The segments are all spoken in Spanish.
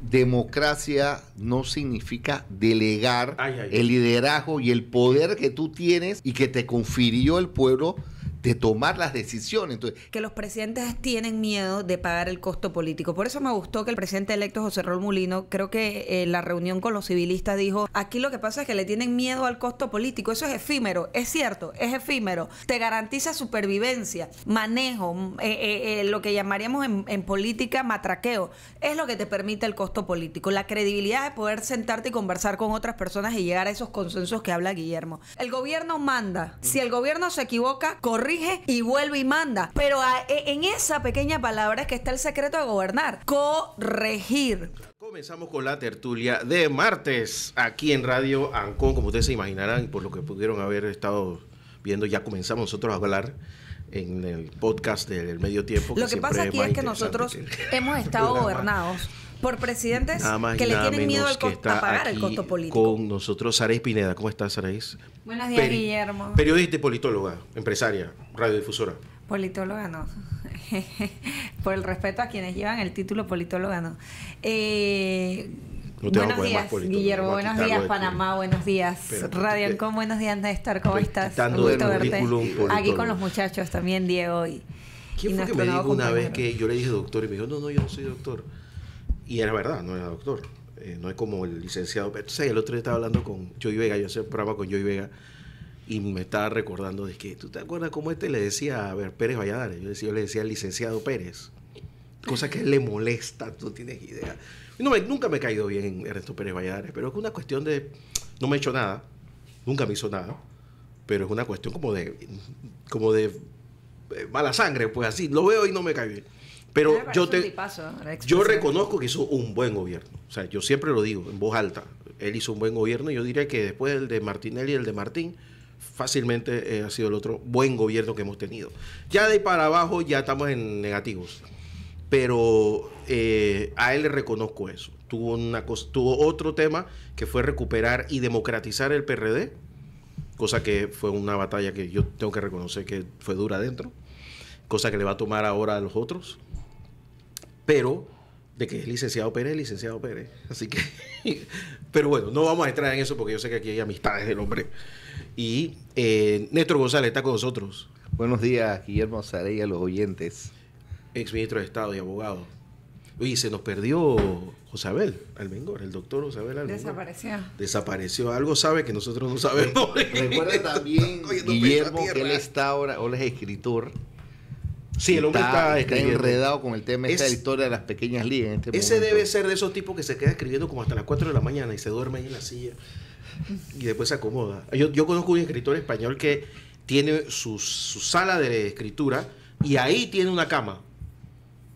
democracia no significa delegar el liderazgo y el poder que tú tienes y que te confirió el pueblo de tomar las decisiones. que los presidentes tienen miedo de pagar el costo político. Por eso me gustó que el presidente electo José Rol Mulino, creo que en eh, la reunión con los civilistas dijo, aquí lo que pasa es que le tienen miedo al costo político. Eso es efímero, es cierto, es efímero. Te garantiza supervivencia, manejo, eh, eh, lo que llamaríamos en, en política matraqueo. Es lo que te permite el costo político, la credibilidad de poder sentarte y conversar con otras personas y llegar a esos consensos que habla Guillermo. El gobierno manda. Si el gobierno se equivoca, corre y vuelve y manda. Pero ah, e, en esa pequeña palabra es que está el secreto de gobernar, corregir. Comenzamos con la tertulia de martes aquí en Radio Ancón, como ustedes se imaginarán, por lo que pudieron haber estado viendo, ya comenzamos nosotros a hablar en el podcast del medio tiempo. lo que pasa aquí es, que nosotros hemos estado gobernados por presidentes que le tienen miedo al costo, a pagar el costo político. Con nosotros, Sarais Pineda. ¿Cómo estás, Saraís? Buenos días, Guillermo. Periodista y politóloga, empresaria, radiodifusora. Politóloga no. por el respeto a quienes llevan el título politóloga no. Eh, buenos días, Guillermo. Buenos días, Panamá. Buenos días, Radio Ancón. Buenos días, Néstor. ¿Cómo estás? Un gusto verte. Aquí con los muchachos también, Diego. Y, ¿Quién fue que me dijo una vez que yo le dije doctor y me dijo, no, no, yo no soy doctor? Y era verdad, no era doctor. Eh, no es como el licenciado. El otro día estaba hablando con Joey Vega, yo hacía un programa con Joey Vega y me estaba recordando de que, ¿tú te acuerdas cómo este le decía a ver, Pérez Valladares? Yo, decía, le decía licenciado Pérez. Cosa que le molesta, tú tienes idea. No, nunca me he caído bien Ernesto Pérez Valladares, pero es una cuestión de. No me he hecho nada, nunca me hizo nada, pero es una cuestión como de. como de eh, mala sangre, pues así. Lo veo y no me cae bien. Pero yo, te, yo reconozco que hizo un buen gobierno. O sea, yo siempre lo digo en voz alta. Él hizo un buen gobierno y yo diría que después el de Martinelli y el de Martín, fácilmente eh, ha sido el otro buen gobierno que hemos tenido. Ya de ahí para abajo ya estamos en negativos. Pero eh, a él le reconozco eso. Tuvo, una tuvo otro tema que fue recuperar y democratizar el PRD, cosa que fue una batalla que yo tengo que reconocer que fue dura adentro, cosa que le va a tomar ahora a los otros pero de que es licenciado Pérez, licenciado Pérez. Así que, pero bueno, no vamos a entrar en eso porque yo sé que aquí hay amistades del hombre. Y eh, Néstor González está con nosotros. Buenos días, Guillermo Sarey a los oyentes. Exministro de Estado y abogado. Oye, se nos perdió Josabel Almengor, el doctor Josabel Almengor. Desapareció. Desapareció. Algo sabe que nosotros no sabemos. Recuerda también, Guillermo, él está ahora, él es escritor Sí, el hombre está, enredado con el tema de la historia de las pequeñas ligas. En este ese debe ser de esos tipos que se queda escribiendo como hasta las 4 de la mañana y se duerme ahí en la silla y después se acomoda. Yo, yo conozco un escritor español que tiene su, su sala de escritura y ahí tiene una cama.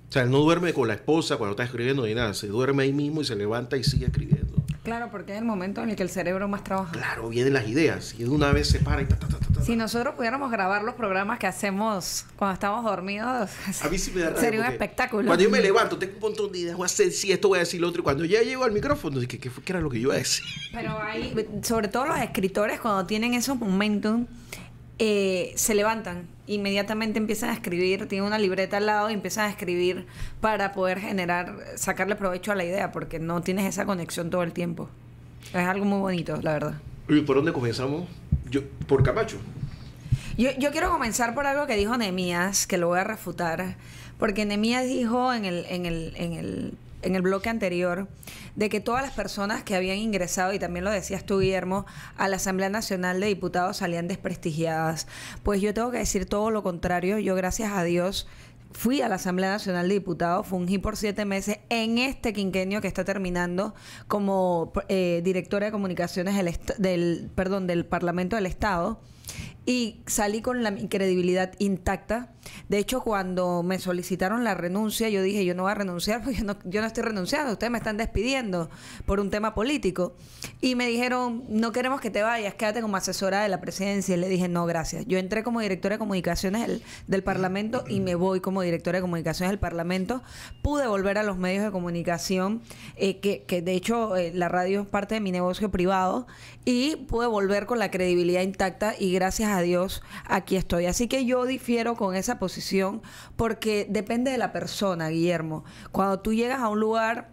O sea, él no duerme con la esposa cuando está escribiendo ni nada, se duerme ahí mismo y se levanta y sigue escribiendo. Claro, porque es el momento en el que el cerebro más trabaja. Claro, vienen las ideas y de una vez se para y ta, ta, ta, ta, Si nosotros pudiéramos grabar los programas que hacemos cuando estamos dormidos, sería un espectáculo. Cuando yo me levanto, tengo un montón de ideas, voy a decir si esto, voy a decir lo otro, y cuando ya llego al micrófono, ¿qué, qué, qué era lo que yo iba a decir? Pero hay, sobre todo los escritores, cuando tienen esos momentos eh, se levantan, inmediatamente empiezan a escribir, tienen una libreta al lado y empiezan a escribir para poder generar, sacarle provecho a la idea, porque no tienes esa conexión todo el tiempo. Es algo muy bonito, la verdad. ¿Y por dónde comenzamos? Yo, por capacho Yo, quiero comenzar por algo que dijo Nemías, que lo voy a refutar, porque Nemías dijo en en el, en el en el bloque anterior de que todas las personas que habían ingresado, y también lo decías tú, Guillermo, a la Asamblea Nacional de Diputados salían desprestigiadas. Pues yo tengo que decir todo lo contrario. Yo, gracias a Dios, fui a la Asamblea Nacional de Diputados, fungí por siete meses en este quinquenio que está terminando como eh, directora de comunicaciones del, perdón, del Parlamento del Estado y salí con la credibilidad intacta. De hecho, cuando me solicitaron la renuncia, yo dije, yo no voy a renunciar, porque yo no, estoy renunciando, ustedes me están despidiendo por un tema político. Y me dijeron, no queremos que te vayas, quédate como asesora de la presidencia. Y le dije, no, gracias. Yo entré como directora de comunicaciones del, Parlamento y me voy como directora de comunicaciones del Parlamento. Pude volver a los medios de comunicación, eh, que, de hecho eh, la radio es parte de mi negocio privado, y pude volver con la credibilidad intacta y gracias a Dios aquí estoy. Así que yo difiero con esa posición porque depende de la persona, Guillermo. Cuando tú llegas a un lugar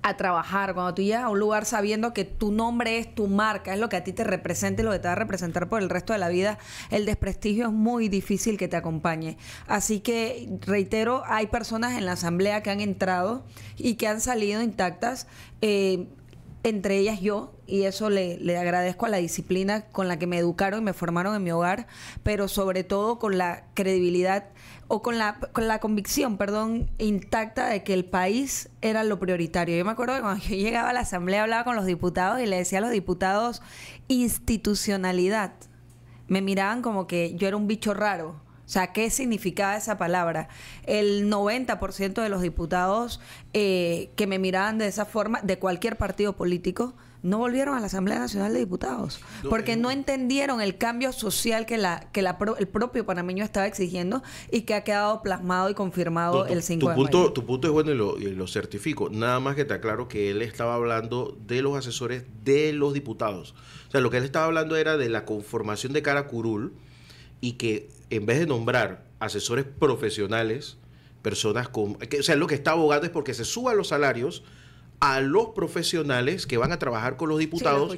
a trabajar, cuando tú llegas a un lugar sabiendo que tu nombre es tu marca, es lo que a ti te representa y lo que te va a representar por el resto de la vida, el desprestigio es muy difícil que te acompañe. Así que, reitero, hay personas en la asamblea que han entrado y que han salido intactas. Eh, entre ellas yo, y eso le, agradezco a la disciplina con la que me educaron y me formaron en mi hogar, pero sobre todo con la credibilidad o con la, con la convicción, perdón, intacta de que el país era lo prioritario. Yo me acuerdo que cuando yo llegaba a la asamblea hablaba con los diputados y le decía a los diputados institucionalidad. Me miraban como que yo era un bicho raro o sea, ¿qué significaba esa palabra? El 90% de los diputados eh, que me miraban de esa forma, de cualquier partido político, no volvieron a la Asamblea Nacional de Diputados, porque eh, no entendieron el cambio social que, la, que la, el propio panameño estaba exigiendo y que ha quedado plasmado y confirmado el 5 tu punto, Tu punto es bueno y lo, y lo, certifico. Nada más que te aclaro que él estaba hablando de los asesores de los diputados. O sea, lo que él estaba hablando era de la conformación de cara Curul y que en vez de nombrar asesores profesionales, personas con... Que, o sea, lo que está abogado es porque se suban los salarios a los profesionales que van a trabajar con los diputados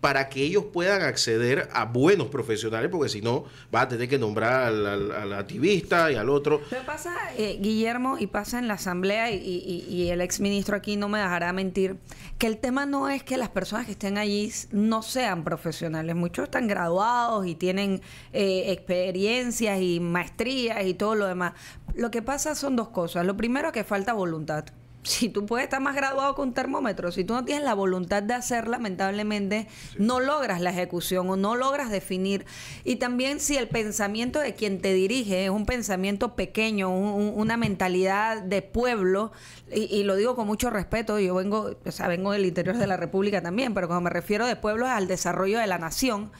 para que ellos puedan acceder a buenos profesionales, porque si no, va a tener que nombrar al, activista y al otro. Pero pasa, eh, Guillermo, y pasa en la Asamblea, y, el exministro aquí no me dejará mentir, que el tema no es que las personas que estén allí no sean profesionales, muchos están graduados y tienen eh, experiencias y maestrías y todo lo demás. Lo que pasa son dos cosas. Lo primero es que falta voluntad si tú puedes estar más graduado con termómetro, si tú no tienes la voluntad de hacer, lamentablemente no logras la ejecución o no logras definir. Y también si el pensamiento de quien te dirige es un pensamiento pequeño, una mentalidad de pueblo, y, lo digo con mucho respeto, yo vengo, o sea, vengo del interior de la República también, pero cuando me refiero de pueblo es al desarrollo de la nación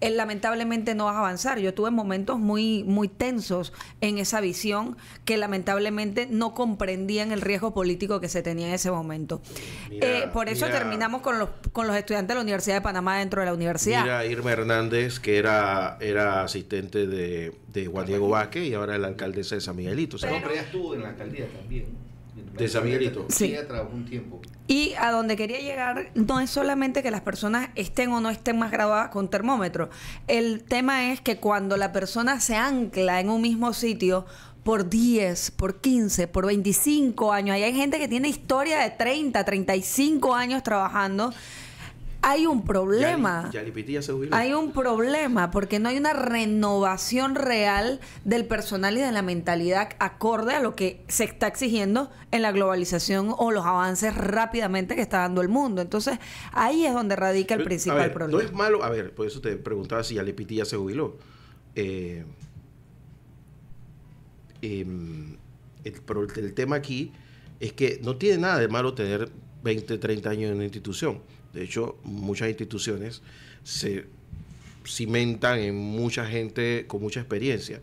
él lamentablemente no vas a avanzar. Yo tuve momentos muy, muy tensos en esa visión que lamentablemente no comprendían el riesgo político que se tenía en ese momento. Eh, por eso terminamos con los, con los estudiantes de la Universidad de Panamá dentro de la universidad. Mira, Irma Hernández, que era, era asistente de, Juan Diego Vázquez y ahora el alcaldesa de San Miguelito. O pero estuvo en la alcaldía también de un tiempo. Y a donde quería llegar no es solamente que las personas estén o no estén más graduadas con termómetro. El tema es que cuando la persona se ancla en un mismo sitio por 10, por 15, por 25 años, ahí hay gente que tiene historia de 30, 35 años trabajando hay un problema. hay un problema porque no hay una renovación real del personal y de la mentalidad acorde a lo que se está exigiendo en la globalización o los avances rápidamente que está dando el mundo. Entonces, ahí es donde radica el principal problema. No es malo, a ver, por eso te preguntaba si Yali se jubiló. Eh, em, el, el tema aquí es que no tiene nada de malo tener 20, 30 años en una institución de hecho, muchas instituciones se cimentan en mucha gente con mucha experiencia.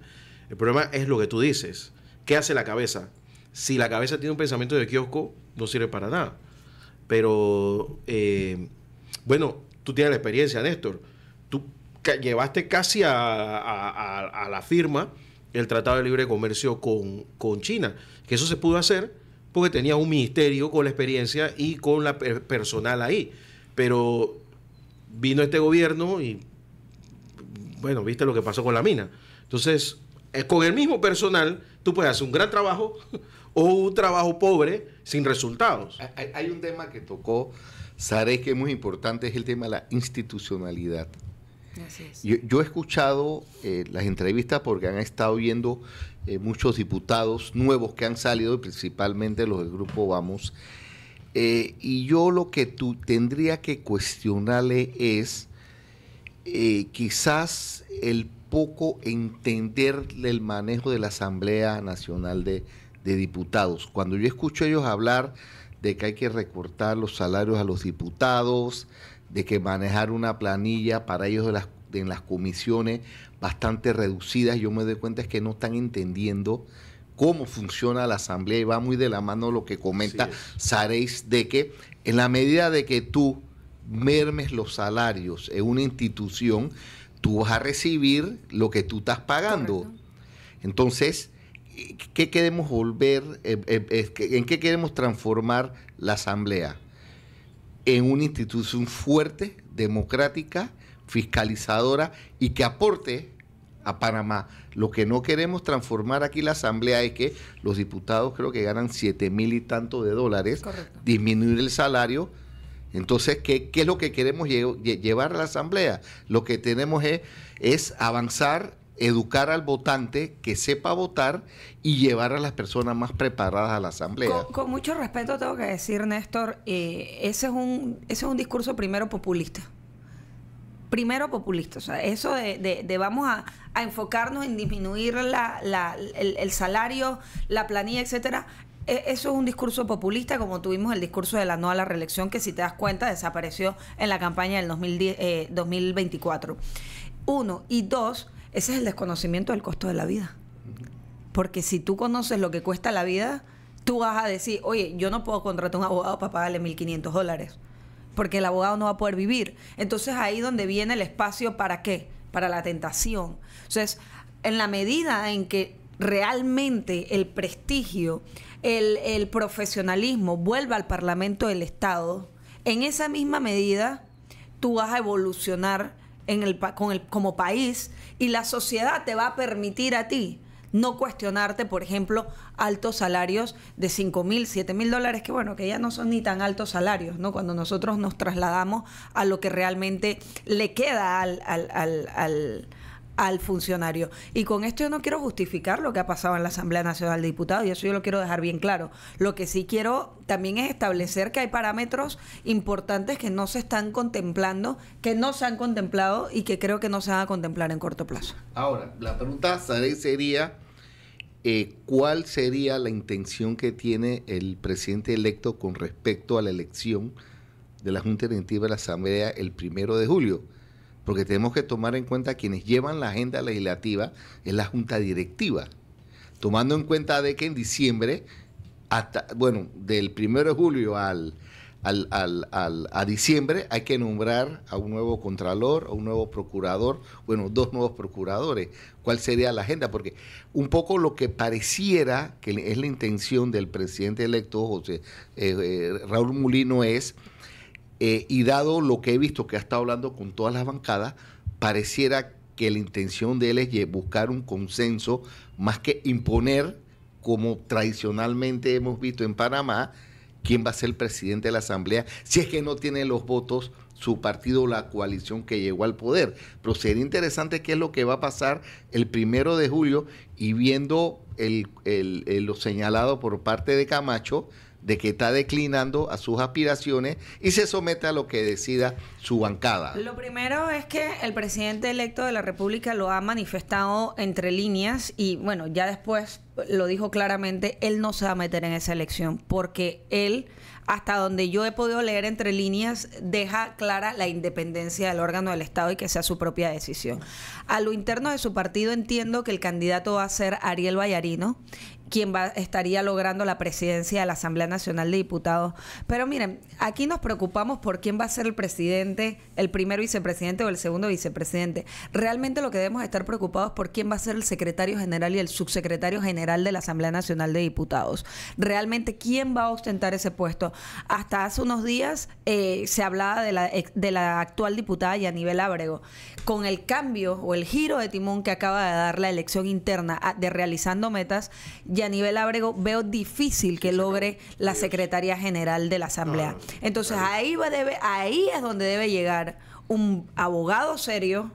El problema es lo que tú dices. ¿Qué hace la cabeza? Si la cabeza tiene un pensamiento de kiosco, no sirve para nada. Pero, eh, bueno, tú tienes la experiencia, Néstor. Tú llevaste casi a, la firma el Tratado de Libre Comercio con, China. Que eso se pudo hacer porque tenía un ministerio con la experiencia y con la personal ahí. Pero vino este gobierno y, bueno, viste lo que pasó con la mina. Entonces, eh, con el mismo personal, tú puedes hacer un gran trabajo o un trabajo pobre sin resultados. Hay, un tema que tocó Sarek que es muy importante, es el tema de la institucionalidad. Yo, he escuchado eh, las entrevistas porque han estado viendo eh, muchos diputados nuevos que han salido, principalmente los del grupo Vamos eh, y yo lo que tú tendría que cuestionarle es eh, quizás el poco entender el manejo de la Asamblea Nacional de, Diputados. Cuando yo escucho a ellos hablar de que hay que recortar los salarios a los diputados, de que manejar una planilla para ellos las, en las comisiones bastante reducidas, yo me doy cuenta es que no están entendiendo cómo funciona la Asamblea y va muy de la mano lo que comenta Saréis, de que en la medida de que tú mermes los salarios en una institución, tú vas a recibir lo que tú estás pagando. Entonces, ¿qué queremos volver, eh, eh, eh, en qué queremos transformar la Asamblea? En una institución fuerte, democrática, fiscalizadora y que aporte a Panamá. Lo que no queremos transformar aquí la Asamblea es que los diputados creo que ganan siete mil y tanto de dólares, disminuir el salario. Entonces, ¿qué, es lo que queremos llevar a la Asamblea? Lo que tenemos es, avanzar, educar al votante que sepa votar y llevar a las personas más preparadas a la Asamblea. Con, mucho respeto tengo que decir, Néstor, eh, ese, es un, ese es un discurso primero populista primero populista. O sea, eso de, de, vamos a, enfocarnos en disminuir la, la, el, salario, la planilla, etcétera. E, eso es un discurso populista, como tuvimos el discurso de la no a la reelección, que si te das cuenta desapareció en la campaña del 2024. Eh, Uno. Y dos, ese es el desconocimiento del costo de la vida. Porque si tú conoces lo que cuesta la vida, tú vas a decir, oye, yo no puedo contratar un abogado para pagarle 1.500 dólares porque el abogado no va a poder vivir. Entonces ahí donde viene el espacio para qué? Para la tentación. Entonces, en la medida en que realmente el prestigio, el, profesionalismo vuelva al Parlamento del Estado, en esa misma medida tú vas a evolucionar en el, con como país y la sociedad te va a permitir a ti no cuestionarte, por ejemplo, altos salarios de 5 mil, 7 mil dólares, que bueno, que ya no son ni tan altos salarios, ¿no? Cuando nosotros nos trasladamos a lo que realmente le queda al, al al funcionario. Y con esto yo no quiero justificar lo que ha pasado en la Asamblea Nacional de Diputados, y eso yo lo quiero dejar bien claro. Lo que sí quiero también es establecer que hay parámetros importantes que no se están contemplando, que no se han contemplado y que creo que no se van a contemplar en corto plazo. Ahora, la pregunta sería, eh, ¿cuál sería la intención que tiene el presidente electo con respecto a la elección de la Junta Directiva de la Asamblea el primero de julio? porque tenemos que tomar en cuenta quienes llevan la agenda legislativa es la Junta Directiva, tomando en cuenta de que en diciembre, hasta, bueno, del primero de julio al, a diciembre hay que nombrar a un nuevo contralor, a un nuevo procurador, bueno, dos nuevos procuradores. ¿Cuál sería la agenda? Porque un poco lo que pareciera que es la intención del presidente electo, José eh, eh, Raúl Mulino, es eh, y dado lo que he visto que ha estado hablando con todas las bancadas, pareciera que la intención de él es buscar un consenso más que imponer, como tradicionalmente hemos visto en Panamá, quién va a ser el presidente de la Asamblea, si es que no tiene los votos su partido, la coalición que llegó al poder. Pero sería interesante qué es lo que va a pasar el primero de julio y viendo lo señalado por parte de Camacho, de que está declinando a sus aspiraciones y se somete a lo que decida su bancada. Lo primero es que el presidente electo de la República lo ha manifestado entre líneas y bueno, ya después lo dijo claramente, él no se va a meter en esa elección porque él, hasta donde yo he podido leer entre líneas, deja clara la independencia del órgano del Estado y que sea su propia decisión. A lo interno de su partido entiendo que el candidato va a ser Ariel Vallarino quién estaría logrando la presidencia de la Asamblea Nacional de Diputados. Pero miren, aquí nos preocupamos por quién va a ser el presidente, el primer vicepresidente o el segundo vicepresidente. Realmente lo que debemos estar preocupados es por quién va a ser el secretario general y el subsecretario general de la Asamblea Nacional de Diputados. Realmente quién va a ostentar ese puesto. Hasta hace unos días eh, se hablaba de la, de la actual diputada Yanibel Ábrego. Con el cambio o el giro de timón que acaba de dar la elección interna de realizando metas, a nivel ábrego, veo difícil que logre la Secretaría General de la Asamblea. Entonces ahí, va debe, ahí es donde debe llegar un abogado serio,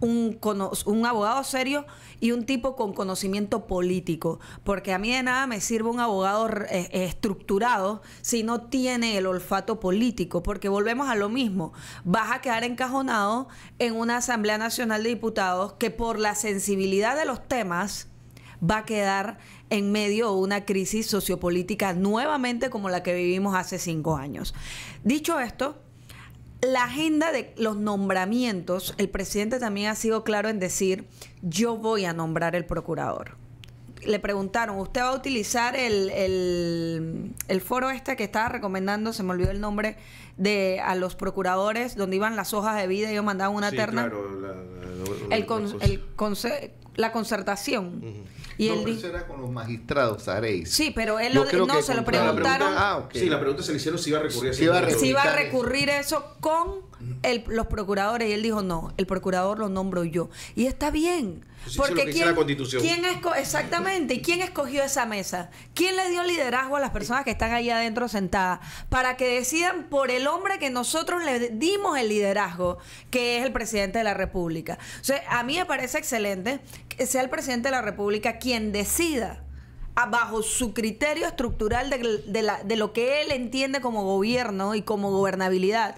un, un, abogado serio y un tipo con conocimiento político, porque a mí de nada me sirve un abogado eh, estructurado si no tiene el olfato político, porque volvemos a lo mismo, vas a quedar encajonado en una Asamblea Nacional de Diputados que por la sensibilidad de los temas va a quedar en medio de una crisis sociopolítica nuevamente como la que vivimos hace cinco años. Dicho esto, la agenda de los nombramientos, el presidente también ha sido claro en decir, yo voy a nombrar el procurador. Le preguntaron, ¿usted va a utilizar el, foro este que estaba recomendando, se me olvidó el nombre, de a los procuradores, donde iban las hojas de vida y ellos mandaban una terna? la, concertación. Y no, él pero eso era con los magistrados, Areis. Sí, pero él no, se lo preguntaron. Ah, sí, la pregunta se le hicieron si iba a recurrir. si iba a recurrir, si iba a recurrir eso con los procuradores y él dijo no, el procurador lo nombro yo. Y está bien. Pues porque quién, la exactamente, quién escogió esa mesa? ¿Quién le dio liderazgo a las personas que están ahí adentro sentadas para que decidan por el hombre que nosotros le dimos el liderazgo, que es el presidente de la República? a mí me parece excelente que sea el presidente de la República quien decida bajo su criterio estructural de, de, lo que él entiende como gobierno y como gobernabilidad,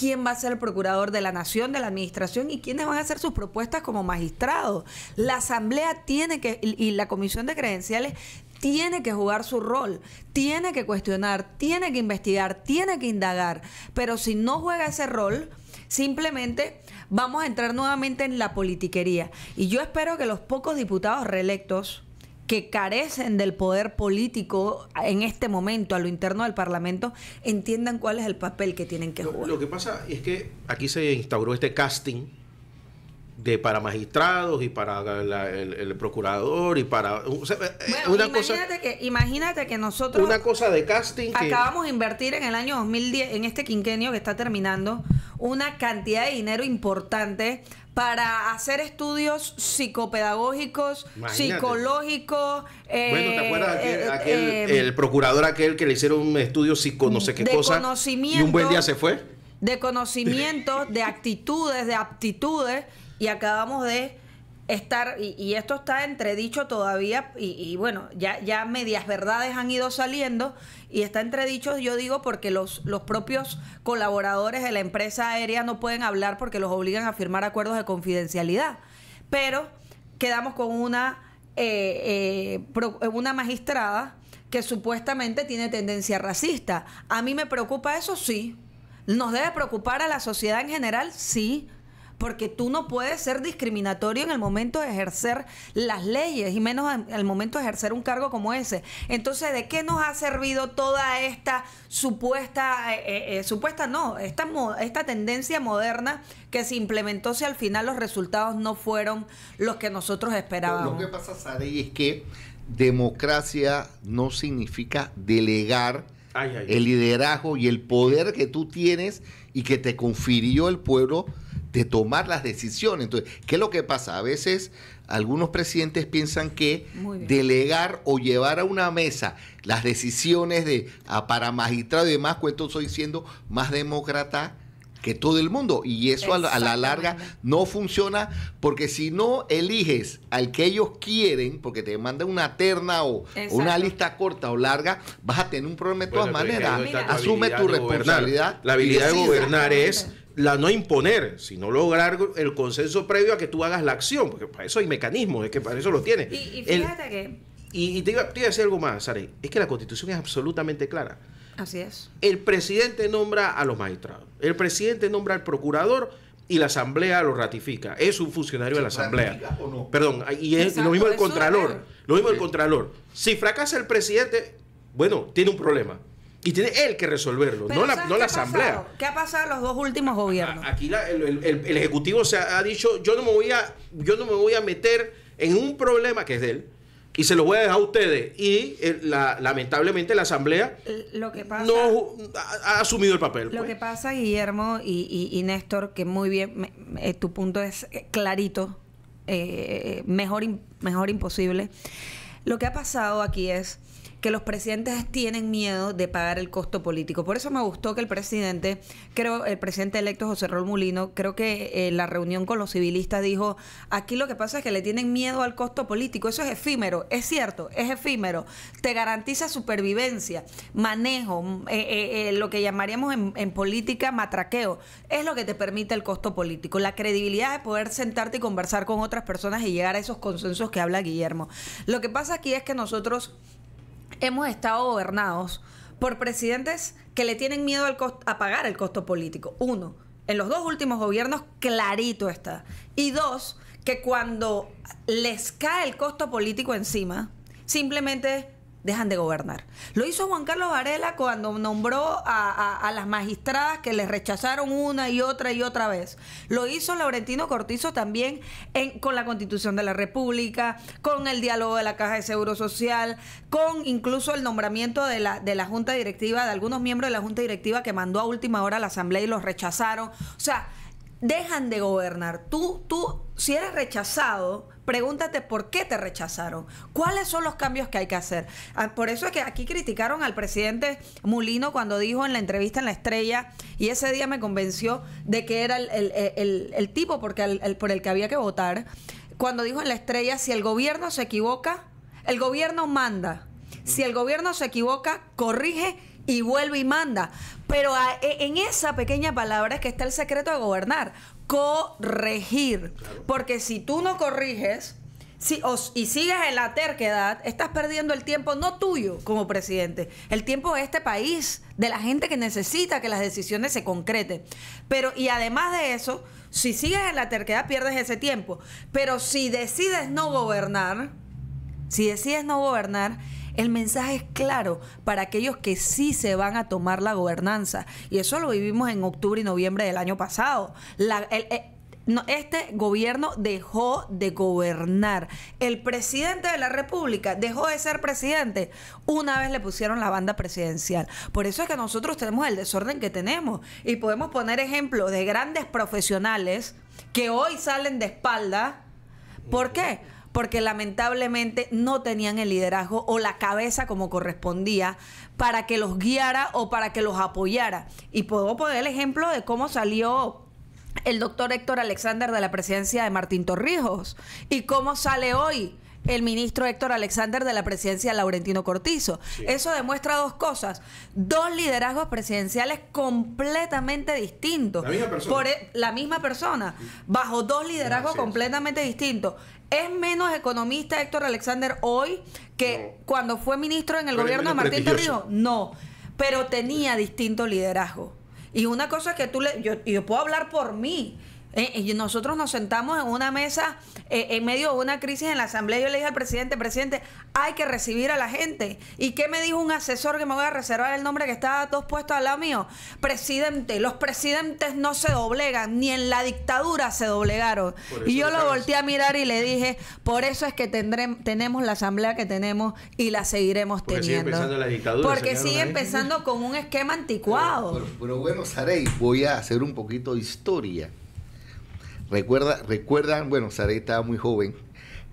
quién va a ser el procurador de la nación, de la administración y quiénes van a hacer sus propuestas como magistrados. La asamblea tiene que, y la comisión de credenciales tiene que jugar su rol, tiene que cuestionar, tiene que investigar, tiene que indagar, pero si no juega ese rol, simplemente vamos a entrar nuevamente en la politiquería. Y yo espero que los pocos diputados reelectos, que carecen del poder político en este momento a lo interno del Parlamento entiendan cuál es el papel que tienen que jugar. Lo, que pasa es que aquí se instauró este casting de para magistrados y para el, procurador y para eh, eh, una imagínate cosa, que imagínate que nosotros una cosa de casting acabamos de invertir en el año 2010 en este quinquenio que está terminando una cantidad de dinero importante para hacer estudios psicopedagógicos, psicológicos. Eh, bueno, ¿te acuerdas aquel, eh, eh, el procurador aquel que le hicieron un estudio psico no sé qué de cosa? Conocimiento, y un buen día se fue. De conocimientos, de actitudes, de aptitudes, y acabamos de estar, y, esto está entredicho todavía, y, bueno, ya, ya medias verdades han ido saliendo, y está entredicho, yo digo, porque los, los propios colaboradores de la empresa aérea no pueden hablar porque los obligan a firmar acuerdos de confidencialidad. Pero quedamos con una, eh, eh, eh, una magistrada que supuestamente tiene tendencia racista. ¿A mí me preocupa eso? Sí. ¿Nos debe preocupar a la sociedad en general? Sí porque tú no puedes ser discriminatorio en el momento de ejercer las leyes y menos en el momento de ejercer un cargo como ese. Entonces, ¿de qué nos ha servido toda esta supuesta, eh, eh, eh, supuesta no, esta, esta tendencia moderna que se implementó si al final los resultados no fueron los que nosotros esperábamos? Lo que pasa, Sari, es que democracia no significa delegar el liderazgo y el poder que tú tienes y que te confirió el pueblo de tomar las decisiones. Entonces, ¿qué es lo que pasa? A veces algunos presidentes piensan que delegar o llevar a una mesa las decisiones de ah, para magistrado y demás, cuento pues estoy siendo más demócrata que todo el mundo. Y eso a la, larga no funciona porque si no eliges al que ellos quieren, porque te mandan una terna o, una lista corta o larga, vas a tener un problema de todas maneras. Asume tu responsabilidad. la habilidad de gobernar es la no imponer, sino lograr el consenso previo a que tú hagas la acción, porque para eso hay mecanismos, es que para eso lo tiene Y, fíjate que... Y, te, iba, a decir algo más, Sari, es que la constitución es absolutamente clara. Así es. El presidente nombra a los magistrados, el presidente nombra al procurador y la asamblea lo ratifica. Es un funcionario de la asamblea. no? Perdón, y es lo mismo el contralor. Lo mismo el contralor. Si fracasa el presidente, bueno, tiene un problema y tiene él que resolverlo, no la, asamblea. ¿Qué ha pasado en los dos últimos gobiernos? Aquí el, el, Ejecutivo se ha, dicho, yo no, me voy a, yo no me voy a meter en un problema que es de él y se lo voy a dejar a ustedes. Y eh, la, lamentablemente la Asamblea lo que no ha, asumido el papel. Lo pues. que pasa, Guillermo y, y, Néstor, que muy bien, eh, tu punto es eh, clarito, mejor, mejor imposible. Lo que ha pasado aquí es que los presidentes tienen miedo de pagar el costo político. Por eso me gustó que el presidente, creo, el presidente electo José Rol Mulino, creo que en eh, la reunión con los civilistas dijo, aquí lo que pasa es que le tienen miedo al costo político, eso es efímero, es cierto, es efímero, te garantiza supervivencia, manejo, mm, eh, eh, lo que llamaríamos en, en política matraqueo, es lo que te permite el costo político, la credibilidad de poder sentarte y conversar con otras personas y llegar a esos consensos que habla Guillermo. Lo que pasa aquí es que nosotros hemos estado gobernados por presidentes que le tienen miedo al a pagar el costo político. Uno, en los dos últimos gobiernos clarito está. Y dos, que cuando les cae el costo político encima, simplemente dejan de gobernar. Lo hizo Juan Carlos Varela cuando nombró a, las magistradas que les rechazaron una y otra y otra vez. Lo hizo Laurentino Cortizo también con la Constitución de la República, con el diálogo de la Caja de Seguro Social, con incluso el nombramiento de la, de la Junta Directiva, de algunos miembros de la Junta Directiva que mandó a última hora a la Asamblea y los rechazaron. O sea, dejan de gobernar. Tú, tú, si eres rechazado pregúntate por qué te rechazaron, cuáles son los cambios que hay que hacer. Ah, por eso es que aquí criticaron al presidente Mulino cuando dijo en la entrevista en La Estrella, y ese día me convenció de que era el, tipo por el que había que votar, cuando dijo en La Estrella, si el gobierno se equivoca, el gobierno manda. Si el gobierno se equivoca, corrige y vuelve y manda. Pero ah, e, en esa pequeña palabra es que está el secreto de gobernar. Corregir. Porque si tú no corriges si, os, y sigues en la terquedad, estás perdiendo el tiempo no tuyo como presidente, el tiempo de este país, de la gente que necesita que las decisiones se concreten. Pero, y además de eso, si sigues en la terquedad, pierdes ese tiempo. Pero si decides no gobernar, si decides no gobernar, el mensaje es claro para aquellos que sí se van a tomar la gobernanza. Y eso lo vivimos en octubre y noviembre del año pasado. Eh, este gobierno dejó de gobernar. El presidente de la República dejó de ser presidente una vez le pusieron la banda presidencial. Por eso es que nosotros tenemos el desorden que tenemos y podemos poner ejemplos de grandes profesionales que hoy salen de espalda. ¿Por qué? porque lamentablemente no tenían el liderazgo o la cabeza como correspondía para que los guiara o para que los apoyara. Y puedo poner el ejemplo de cómo salió el doctor Héctor Alexander de la presidencia de Martín Torrijos y cómo sale hoy el ministro Héctor Alexander de la presidencia Laurentino Cortizo. Eso demuestra dos cosas, dos liderazgos presidenciales completamente distintos. La misma persona. Por e, la misma persona, bajo dos liderazgos completamente distintos. ¿Es menos economista Héctor Alexander hoy que cuando fue ministro en el gobierno de Martín Torrijos? No pero tenía distinto liderazgo. Y una cosa que tú le, yo, yo puedo hablar por mí, eh, eh, nosotros nos sentamos en una mesa eh, en medio de una crisis en la asamblea. Yo le dije al presidente, presidente, hay que recibir a la gente. ¿Y qué me dijo un asesor que me voy a reservar el nombre que estaba a puesto puestos al lado mío? Presidente, los presidentes no se doblegan, ni en la dictadura se doblegaron. Y yo lo volteé a mirar y le dije, por eso es que tenemos la asamblea que tenemos y la seguiremos teniendo. Porque sigue empezando con un esquema anticuado. Pero, bueno, Sarey, voy a hacer un poquito de historia. Recuerda, recuerdan, bueno, Saray estaba muy joven.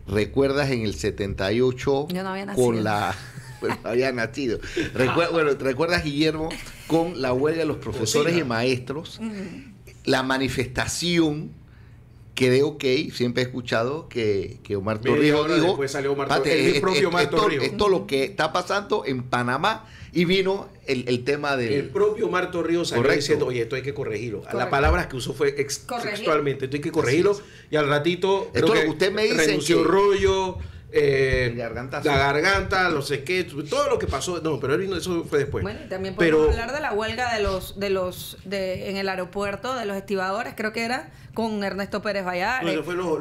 ¿Recuerdas en el 78 con la bueno, había nacido. bueno, ¿recuerdas Guillermo con la huelga de los profesores y maestros? La manifestación que creo que siempre he escuchado que, que Omar Torrijos dijo, salió Omar es, esto, lo que está pasando en Panamá y vino el, el tema del... El propio Marto Ríos diciendo, oye, esto hay que corregirlo. La palabra que usó fue textualmente, esto hay que corregirlo. Y al ratito... Esto que usted me dice... Renunció que... rollo... Eh, la garganta, los sé todo lo que pasó, no, pero eso fue después. Bueno, también podemos hablar de la huelga de los, de los, de, en el aeropuerto, de los estibadores, creo que era, con Ernesto Pérez Vallar. No, fue los,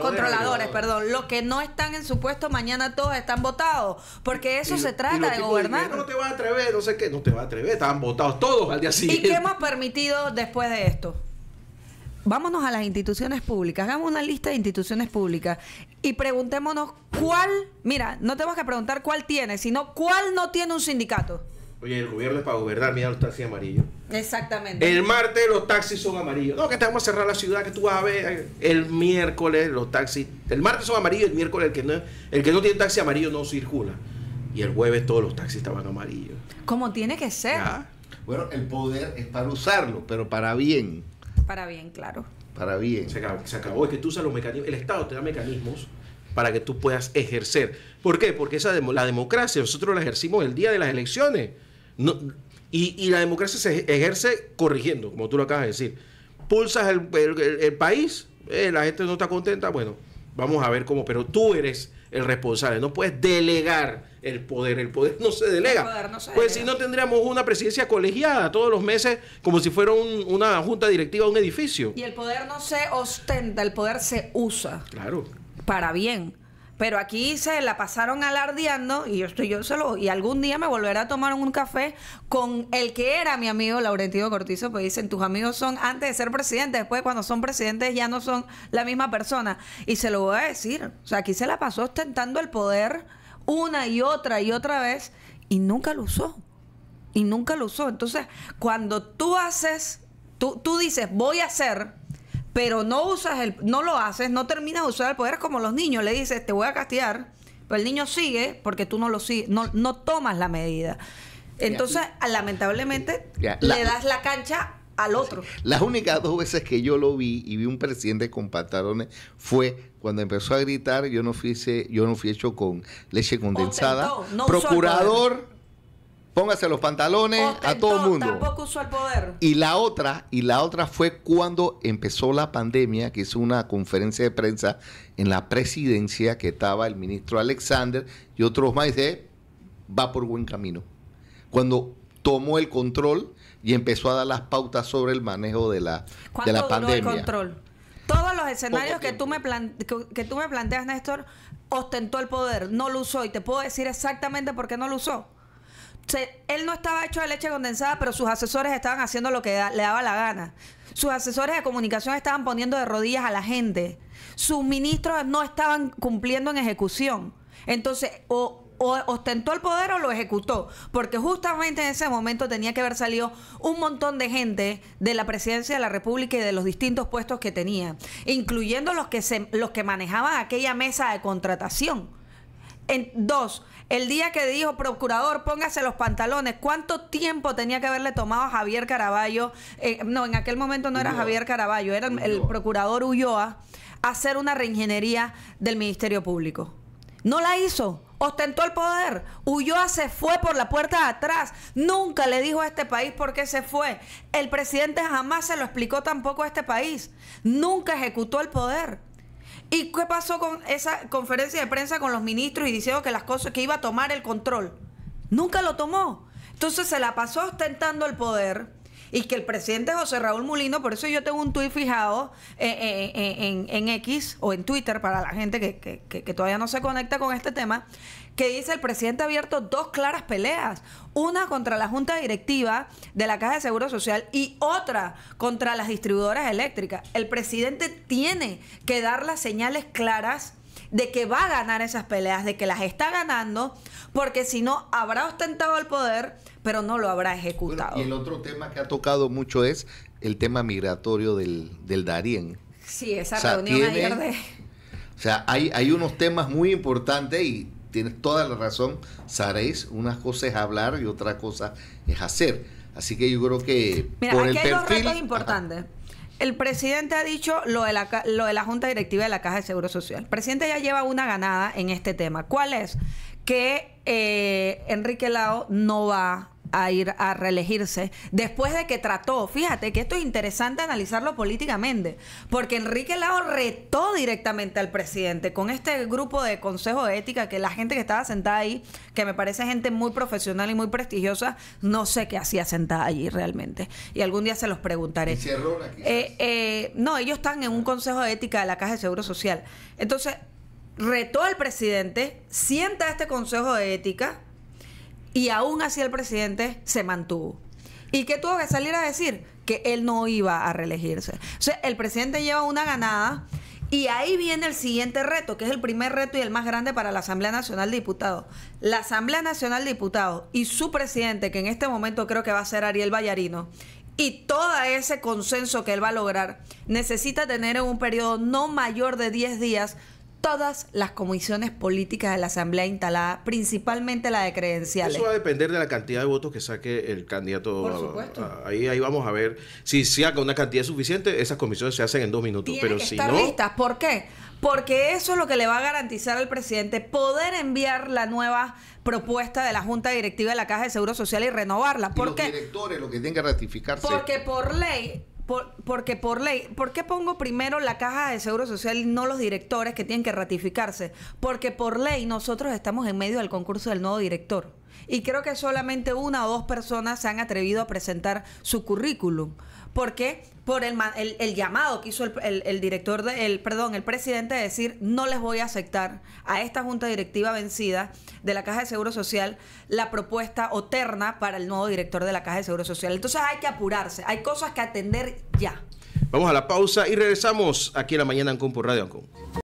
controladores, perdón, los que no están en su puesto, mañana todos están votados, porque eso se trata de gobernar. no te vas a atrever, no sé qué, no te vas a atrever, estaban votados todos al día siguiente. ¿Y qué hemos permitido después de esto? vámonos a las instituciones públicas, hagamos una lista de instituciones públicas y preguntémonos cuál, mira, no tenemos que preguntar cuál tiene, sino cuál no tiene un sindicato. Oye, el gobierno es para gobernar, mira los taxis amarillos. Exactamente. El martes los taxis son amarillos. No, que te vamos a cerrar la ciudad, que tú vas a ver. El miércoles los taxis. El martes son amarillos, el miércoles el que no, el que no tiene taxi amarillo no circula. Y el jueves todos los taxis estaban amarillos. Como tiene que ser. Bueno, el poder es para usarlo, pero para bien. Para bien, claro. Para bien. Se acabó, Es que tú usas los mecanismos. El Estado te da mecanismos para que tú puedas ejercer. ¿Por qué? Porque esa la democracia nosotros la ejercimos el día de las elecciones. y, la democracia se ejerce corrigiendo, como tú lo acabas de decir. Pulsas el, país, eh, la gente no está contenta, bueno, vamos a ver cómo, pero tú eres el responsable, no puedes delegar el poder, el poder no se delega. pues si no tendríamos una presidencia colegiada todos los meses como si fuera una junta directiva de un edificio. Y el poder no se ostenta, el poder se usa. Claro. Para bien. Pero aquí se la pasaron alardeando y yo estoy yo solo. Y algún día me volverá a tomar un café con el que era mi amigo Laurentino Cortizo, pues dicen, tus amigos son antes de ser presidente, después cuando son presidentes ya no son la misma persona. Y se lo voy a decir. O sea, aquí se la pasó ostentando el poder una y otra y otra vez y nunca lo usó. Y nunca lo usó. Entonces, cuando tú haces, tú, tú dices, voy a hacer pero no usas el, no lo haces, no terminas de usar el poder como los niños, le dices, te voy a castigar, pero el niño sigue porque tú no lo sigues, no, no tomas la medida. Entonces, ah, lamentablemente, le das la cancha al otro. Las únicas dos veces que yo lo vi y vi un presidente con pantalones fue cuando empezó a gritar, yo no fui, yo no fui hecho con leche condensada. Procurador Póngase los pantalones a todo el mundo. Tampoco usó el poder. Y la otra, y la otra fue cuando empezó la pandemia, que hizo una conferencia de prensa en la presidencia que estaba el ministro Alexander y otros más de va por buen camino. Cuando tomó el control y empezó a dar las pautas sobre el manejo de la, de la pandemia. el control? Todos los escenarios que tú, me que, que tú me planteas, Néstor, ostentó el poder, no lo usó. Y te puedo decir exactamente por qué no lo usó él no estaba hecho de leche condensada, pero sus asesores estaban haciendo lo que le daba la gana. Sus asesores de comunicación estaban poniendo de rodillas a la gente. Sus ministros no estaban cumpliendo en ejecución. Entonces, o, ostentó el poder o lo ejecutó. Porque justamente en ese momento tenía que haber salido un montón de gente de la presidencia de la República y de los distintos puestos que tenía, incluyendo los que, los que manejaban aquella mesa de contratación. En, dos, el día que dijo, procurador, póngase los pantalones, ¿cuánto tiempo tenía que haberle tomado a Javier Caraballo? Eh, no, en aquel momento no era Javier Caraballo, era el, el procurador Ulloa, hacer una reingeniería del Ministerio Público. No la hizo ostentó el poder. Ulloa se fue por la puerta de atrás. Nunca le dijo a este país por qué se fue. El presidente jamás se lo explicó tampoco a este país. Nunca ejecutó el poder. ¿Y qué pasó con esa conferencia de prensa con los ministros y diciendo que las cosas que iba a tomar el control? Nunca lo tomó. Entonces se la pasó ostentando el poder y que el presidente José Raúl Mulino, por eso yo tengo un tuit fijado eh, eh, eh, en, X o en Twitter para la gente que todavía no se conecta con este tema, que dice el presidente ha abierto dos claras peleas, una contra la junta directiva de la Caja de Seguro Social y otra contra las distribuidoras eléctricas. El presidente tiene que dar las señales claras de que va a ganar esas peleas, de que las está ganando, porque si no habrá ostentado el poder pero no lo habrá ejecutado. y el otro tema que ha tocado mucho es el tema migratorio del, del Sí, esa reunión ayer de... O sea, hay, hay unos temas muy importantes y tienes toda la razón, saréis una cosa es hablar y otra cosa es hacer. Así que yo creo que... Mira, por aquí hay dos retos importantes. El presidente ha dicho lo de, la, lo de la Junta Directiva de la Caja de Seguro Social. El presidente ya lleva una ganada en este tema. ¿Cuál es? que eh, Enrique Lao no va a ir a reelegirse después de que trató, fíjate que esto es interesante analizarlo políticamente, porque Enrique Lao retó directamente al presidente con este grupo de consejo de ética que la gente que estaba sentada ahí, que me parece gente muy profesional y muy prestigiosa, no sé qué hacía sentada allí realmente. Y algún día se los preguntaré. Eh, eh, no, ellos están en un consejo de ética de la Caja de Seguro Social. Entonces, retó al presidente, sienta este Consejo de Ética y aún así el presidente se mantuvo. ¿Y qué tuvo que salir a decir? Que él no iba a reelegirse. O sea, el presidente lleva una ganada y ahí viene el siguiente reto, que es el primer reto y el más grande para la Asamblea Nacional de Diputados. La Asamblea Nacional de Diputados y su presidente, que en este momento creo que va a ser Ariel Vallarino, y todo ese consenso que él va a lograr necesita tener en un periodo no mayor de 10 días todas las comisiones políticas de la Asamblea instalada, principalmente la de credenciales. Eso va a depender de la cantidad de votos que saque el candidato. ahí, ahí vamos a ver. Si saca una cantidad suficiente, esas comisiones se hacen en dos minutos. pero si estar no... listas. ¿Por qué? Porque eso es lo que le va a garantizar al presidente poder enviar la nueva propuesta de la Junta Directiva de la Caja de Seguro Social y renovarla. porque los directores lo que tienen que ratificarse. Porque por ley porque por ley, ¿por qué pongo primero la caja de Seguro Social y no los directores que tienen que ratificarse? Porque por ley nosotros estamos en medio del concurso del nuevo director. Y creo que solamente una o dos personas se han atrevido a presentar su currículum. ¿Por qué? por el, llamado que hizo el, director, el, perdón, el presidente de decir, no les voy a aceptar a esta junta directiva vencida de la Caja de Seguro Social la propuesta o para el nuevo director de la Caja de Seguro Social. Entonces hay que apurarse, hay cosas que atender ya. Vamos a la pausa y regresamos aquí en la mañana en por Radio Ancon.